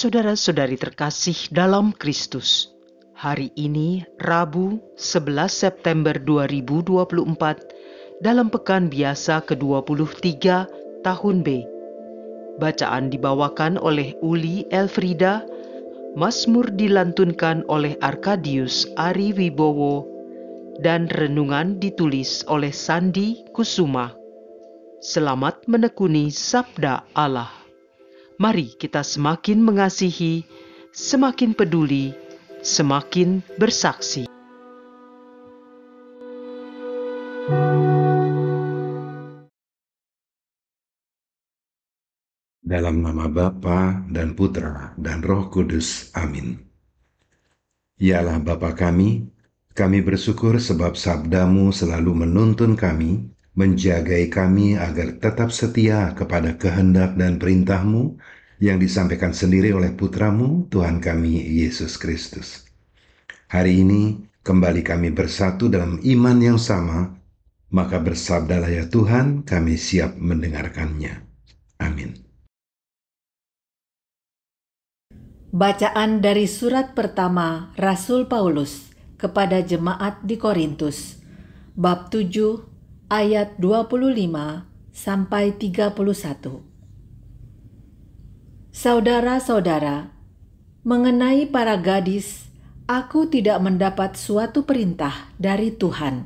Saudara-saudari terkasih dalam Kristus, hari ini Rabu 11 September 2024 dalam Pekan Biasa ke-23 tahun B. Bacaan dibawakan oleh Uli Elfrida, Mazmur dilantunkan oleh Arkadius Ari Wibowo, dan renungan ditulis oleh Sandi Kusuma. Selamat menekuni Sabda Allah mari kita semakin mengasihi, semakin peduli, semakin bersaksi. Dalam nama Bapa dan Putra dan Roh Kudus. Amin. Ialah Bapa kami, kami bersyukur sebab sabdamu selalu menuntun kami, menjagai kami agar tetap setia kepada kehendak dan perintahmu, yang disampaikan sendiri oleh putramu Tuhan kami Yesus Kristus. Hari ini kembali kami bersatu dalam iman yang sama, maka bersabdalah ya Tuhan kami siap mendengarkannya. Amin. Bacaan dari surat pertama Rasul Paulus kepada jemaat di Korintus, bab 7 ayat 25 sampai 31. Saudara-saudara, mengenai para gadis, aku tidak mendapat suatu perintah dari Tuhan,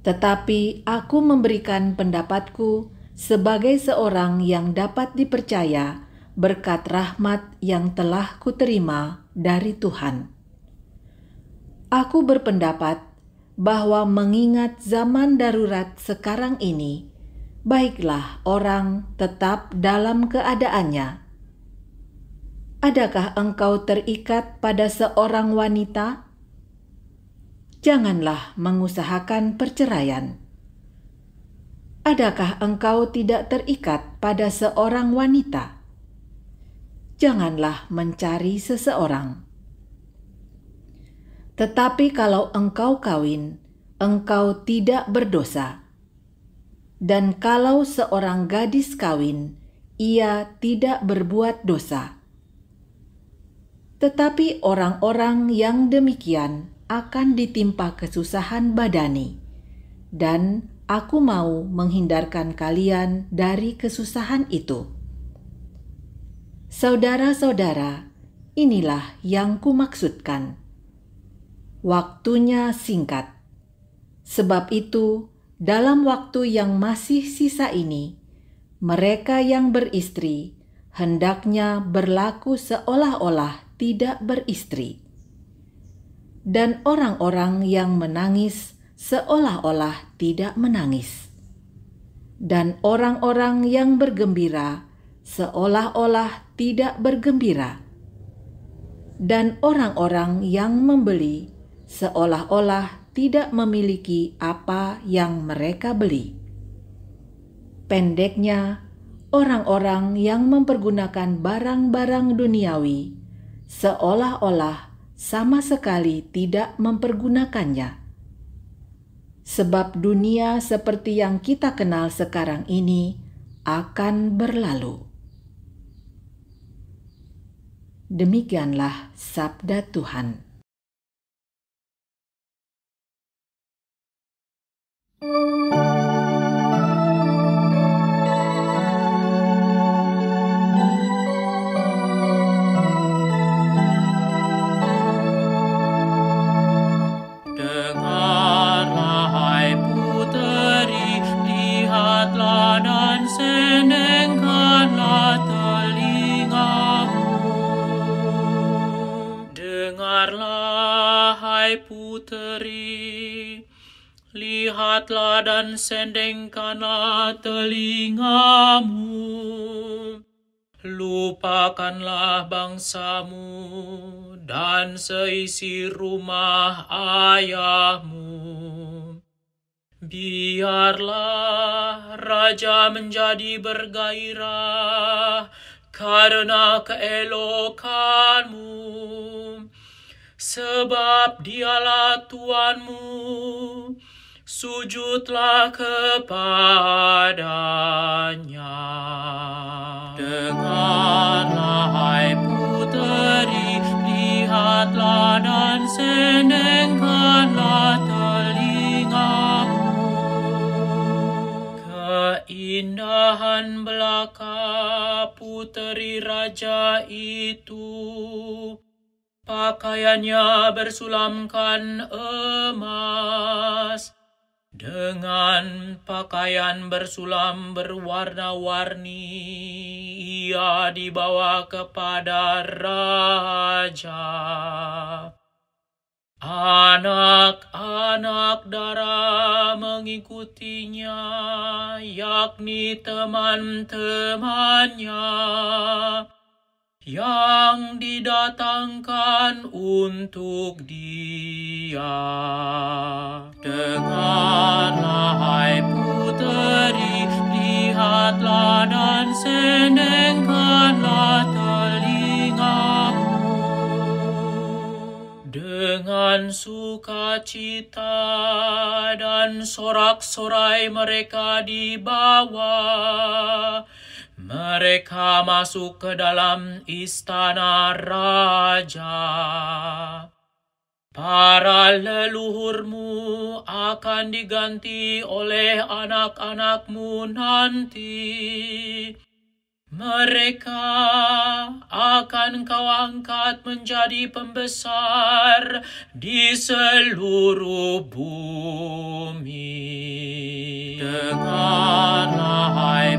tetapi aku memberikan pendapatku sebagai seorang yang dapat dipercaya berkat rahmat yang telah kuterima dari Tuhan. Aku berpendapat bahwa mengingat zaman darurat sekarang ini, baiklah orang tetap dalam keadaannya Adakah engkau terikat pada seorang wanita? Janganlah mengusahakan perceraian. Adakah engkau tidak terikat pada seorang wanita? Janganlah mencari seseorang. Tetapi kalau engkau kawin, engkau tidak berdosa. Dan kalau seorang gadis kawin, ia tidak berbuat dosa tetapi orang-orang yang demikian akan ditimpa kesusahan badani, dan aku mau menghindarkan kalian dari kesusahan itu. Saudara-saudara, inilah yang kumaksudkan. Waktunya singkat. Sebab itu, dalam waktu yang masih sisa ini, mereka yang beristri hendaknya berlaku seolah-olah tidak beristri, dan orang-orang yang menangis seolah-olah tidak menangis, dan orang-orang yang bergembira seolah-olah tidak bergembira, dan orang-orang yang membeli seolah-olah tidak memiliki apa yang mereka beli. Pendeknya, orang-orang yang mempergunakan barang-barang duniawi seolah-olah sama sekali tidak mempergunakannya. Sebab dunia seperti yang kita kenal sekarang ini akan berlalu. Demikianlah sabda Tuhan. Thank you. puteri. Lihatlah dan sendengkanlah telingamu. Lupakanlah bangsamu dan seisi rumah ayahmu. Biarlah raja menjadi bergairah karena keelokanmu sebab dialah Tuhanmu. Sujudlah kepadanya. Dengarlah hai puteri, lihatlah dan senengkanlah telingamu. Keindahan belaka puteri raja itu pakaiannya bersulamkan emas. Dengan pakaian bersulam berwarna-warni, ia dibawa kepada raja. Anak-anak darah mengikutinya, yakni teman-temannya yang didatangkan untuk dia. Dengan hai puteri, lihatlah dan sendengkanlah telingamu. Dengan sukacita dan sorak-sorai mereka di bawah, mereka masuk ke dalam istana raja. Para leluhurmu akan diganti oleh anak-anakmu nanti. Mereka akan kau angkat menjadi pembesar di seluruh bumi. Dengarlah, hai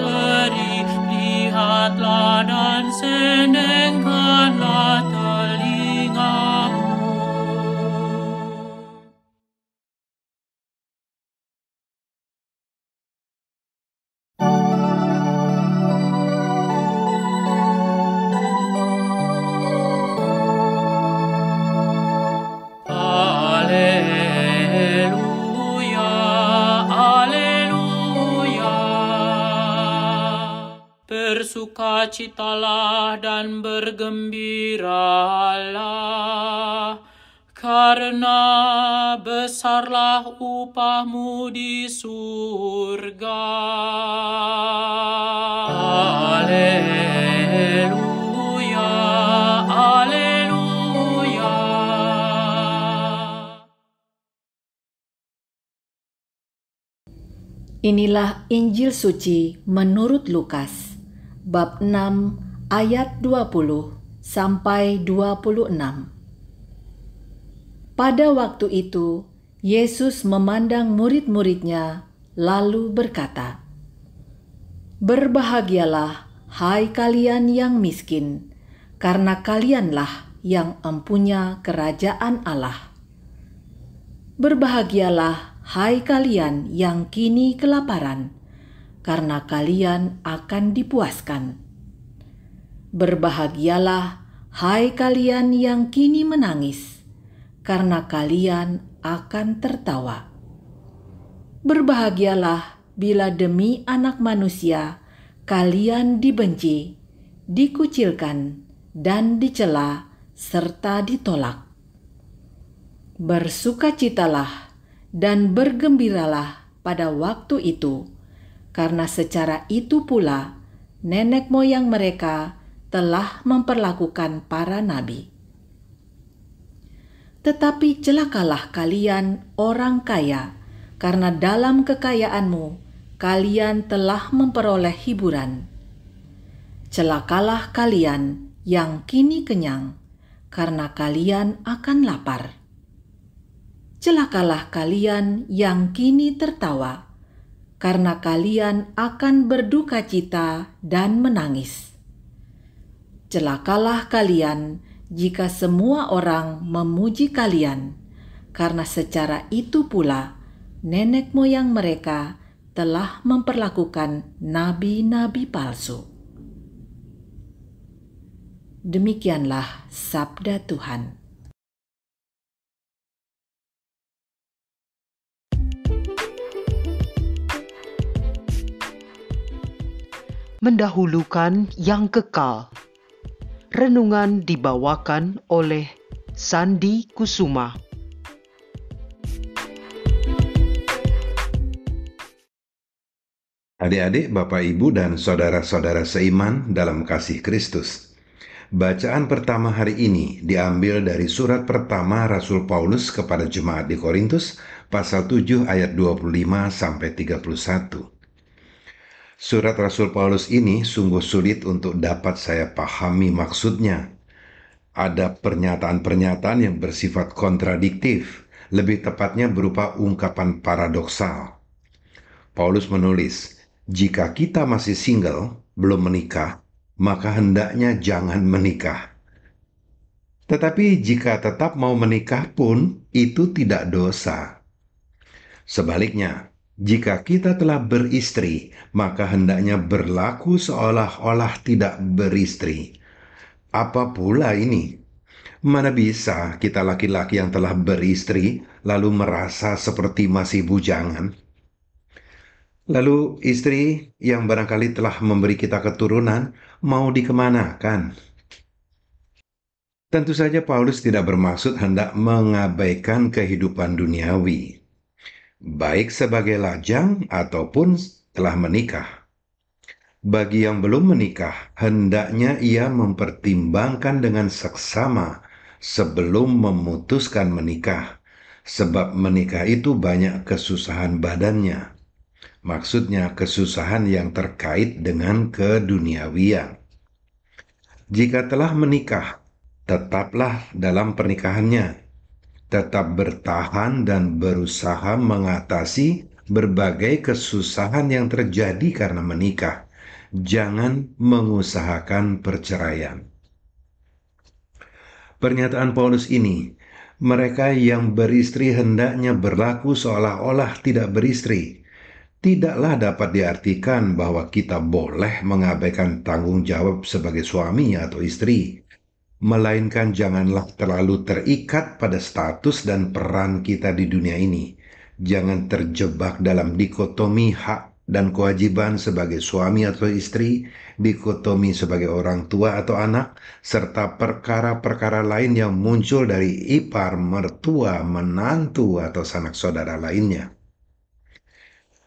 puteri, lihatlah dan seneng Bersukacitalah dan bergembiralah, karena besarlah upahmu di surga. Haleluya, haleluya. Inilah Injil suci menurut Lukas bab 6 ayat 20 sampai 26. Pada waktu itu, Yesus memandang murid-muridnya lalu berkata, Berbahagialah hai kalian yang miskin, karena kalianlah yang empunya kerajaan Allah. Berbahagialah hai kalian yang kini kelaparan, karena kalian akan dipuaskan. Berbahagialah, hai kalian yang kini menangis, karena kalian akan tertawa. Berbahagialah bila demi Anak Manusia kalian dibenci, dikucilkan, dan dicela, serta ditolak. Bersukacitalah dan bergembiralah pada waktu itu karena secara itu pula nenek moyang mereka telah memperlakukan para nabi. Tetapi celakalah kalian, orang kaya, karena dalam kekayaanmu kalian telah memperoleh hiburan. Celakalah kalian yang kini kenyang, karena kalian akan lapar. Celakalah kalian yang kini tertawa karena kalian akan berduka cita dan menangis. Celakalah kalian jika semua orang memuji kalian, karena secara itu pula nenek moyang mereka telah memperlakukan nabi-nabi palsu. Demikianlah sabda Tuhan. mendahulukan yang kekal. Renungan dibawakan oleh Sandi Kusuma. Adik-adik, Bapak, Ibu, dan saudara-saudara seiman dalam kasih Kristus. Bacaan pertama hari ini diambil dari surat pertama Rasul Paulus kepada jemaat di Korintus pasal 7 ayat 25 sampai 31. Surat Rasul Paulus ini sungguh sulit untuk dapat saya pahami maksudnya. Ada pernyataan-pernyataan yang bersifat kontradiktif, lebih tepatnya berupa ungkapan paradoksal. Paulus menulis, "Jika kita masih single, belum menikah, maka hendaknya jangan menikah." Tetapi jika tetap mau menikah pun, itu tidak dosa. Sebaliknya, jika kita telah beristri, maka hendaknya berlaku seolah-olah tidak beristri. Apa pula ini? Mana bisa kita laki-laki yang telah beristri lalu merasa seperti masih bujangan? Lalu istri yang barangkali telah memberi kita keturunan mau dikemanakan? Tentu saja Paulus tidak bermaksud hendak mengabaikan kehidupan duniawi baik sebagai lajang ataupun telah menikah. Bagi yang belum menikah, hendaknya ia mempertimbangkan dengan seksama sebelum memutuskan menikah, sebab menikah itu banyak kesusahan badannya. Maksudnya, kesusahan yang terkait dengan keduniawian. Jika telah menikah, tetaplah dalam pernikahannya tetap bertahan dan berusaha mengatasi berbagai kesusahan yang terjadi karena menikah. Jangan mengusahakan perceraian. Pernyataan Paulus ini, mereka yang beristri hendaknya berlaku seolah-olah tidak beristri. Tidaklah dapat diartikan bahwa kita boleh mengabaikan tanggung jawab sebagai suami atau istri melainkan janganlah terlalu terikat pada status dan peran kita di dunia ini. Jangan terjebak dalam dikotomi hak dan kewajiban sebagai suami atau istri, dikotomi sebagai orang tua atau anak, serta perkara-perkara lain yang muncul dari ipar, mertua, menantu, atau sanak saudara lainnya.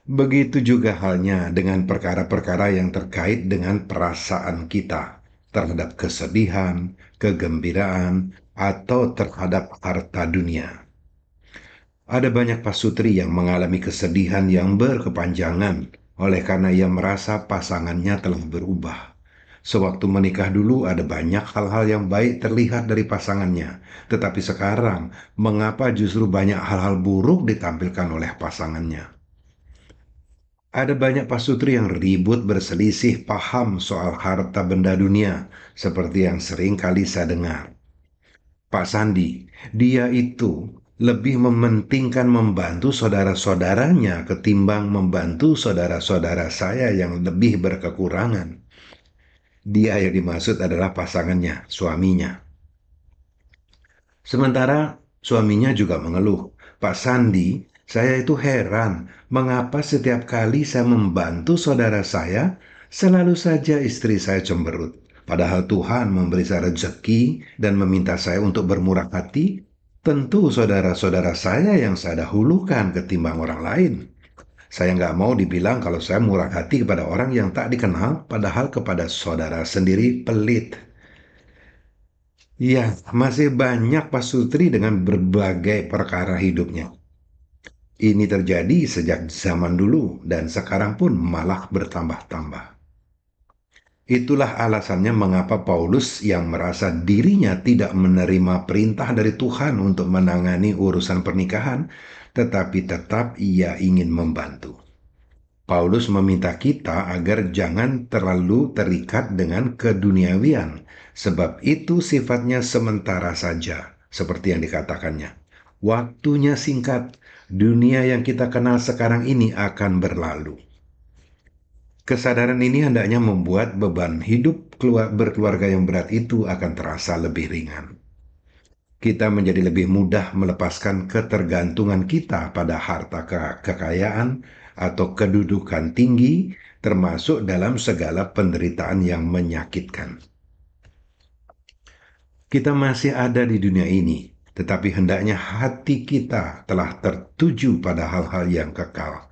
Begitu juga halnya dengan perkara-perkara yang terkait dengan perasaan kita terhadap kesedihan, kegembiraan, atau terhadap harta dunia. Ada banyak pasutri yang mengalami kesedihan yang berkepanjangan oleh karena ia merasa pasangannya telah berubah. Sewaktu menikah dulu ada banyak hal-hal yang baik terlihat dari pasangannya, tetapi sekarang mengapa justru banyak hal-hal buruk ditampilkan oleh pasangannya? Ada banyak pasutri yang ribut berselisih paham soal harta benda dunia, seperti yang sering kali saya dengar. Pak Sandi, dia itu lebih mementingkan membantu saudara-saudaranya ketimbang membantu saudara-saudara saya yang lebih berkekurangan. Dia yang dimaksud adalah pasangannya, suaminya. Sementara suaminya juga mengeluh, Pak Sandi saya itu heran mengapa setiap kali saya membantu saudara saya, selalu saja istri saya cemberut. Padahal Tuhan memberi saya rezeki dan meminta saya untuk bermurah hati, tentu saudara-saudara saya yang saya dahulukan ketimbang orang lain. Saya nggak mau dibilang kalau saya murah hati kepada orang yang tak dikenal, padahal kepada saudara sendiri pelit. Ya, masih banyak pasutri dengan berbagai perkara hidupnya. Ini terjadi sejak zaman dulu dan sekarang pun malah bertambah-tambah. Itulah alasannya mengapa Paulus yang merasa dirinya tidak menerima perintah dari Tuhan untuk menangani urusan pernikahan, tetapi tetap ia ingin membantu. Paulus meminta kita agar jangan terlalu terikat dengan keduniawian, sebab itu sifatnya sementara saja, seperti yang dikatakannya. Waktunya singkat, dunia yang kita kenal sekarang ini akan berlalu. Kesadaran ini hendaknya membuat beban hidup berkeluarga yang berat itu akan terasa lebih ringan. Kita menjadi lebih mudah melepaskan ketergantungan kita pada harta ke kekayaan atau kedudukan tinggi, termasuk dalam segala penderitaan yang menyakitkan. Kita masih ada di dunia ini, tetapi hendaknya hati kita telah tertuju pada hal-hal yang kekal.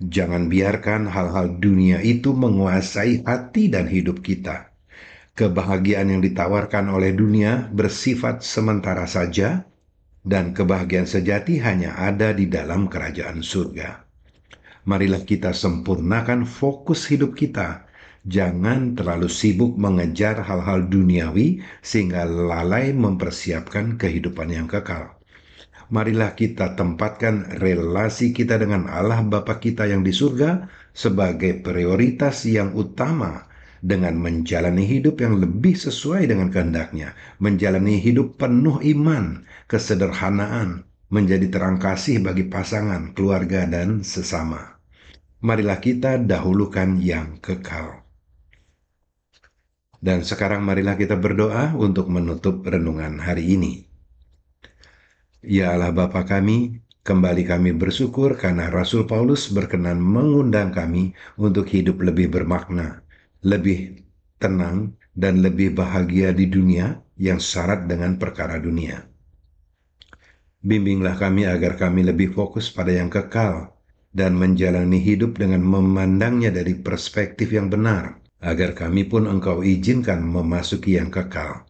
Jangan biarkan hal-hal dunia itu menguasai hati dan hidup kita. Kebahagiaan yang ditawarkan oleh dunia bersifat sementara saja, dan kebahagiaan sejati hanya ada di dalam kerajaan surga. Marilah kita sempurnakan fokus hidup kita jangan terlalu sibuk mengejar hal-hal duniawi sehingga lalai mempersiapkan kehidupan yang kekal. Marilah kita tempatkan relasi kita dengan Allah Bapa kita yang di surga sebagai prioritas yang utama dengan menjalani hidup yang lebih sesuai dengan kehendaknya, menjalani hidup penuh iman, kesederhanaan, menjadi terang kasih bagi pasangan, keluarga, dan sesama. Marilah kita dahulukan yang kekal. Dan sekarang marilah kita berdoa untuk menutup renungan hari ini. Ya Allah Bapa kami, kembali kami bersyukur karena Rasul Paulus berkenan mengundang kami untuk hidup lebih bermakna, lebih tenang, dan lebih bahagia di dunia yang syarat dengan perkara dunia. Bimbinglah kami agar kami lebih fokus pada yang kekal dan menjalani hidup dengan memandangnya dari perspektif yang benar, agar kami pun Engkau izinkan memasuki yang kekal.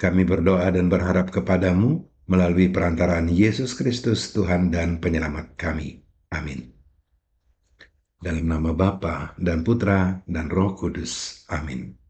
Kami berdoa dan berharap kepadamu melalui perantaraan Yesus Kristus Tuhan dan penyelamat kami. Amin. Dalam nama Bapa dan Putra dan Roh Kudus. Amin.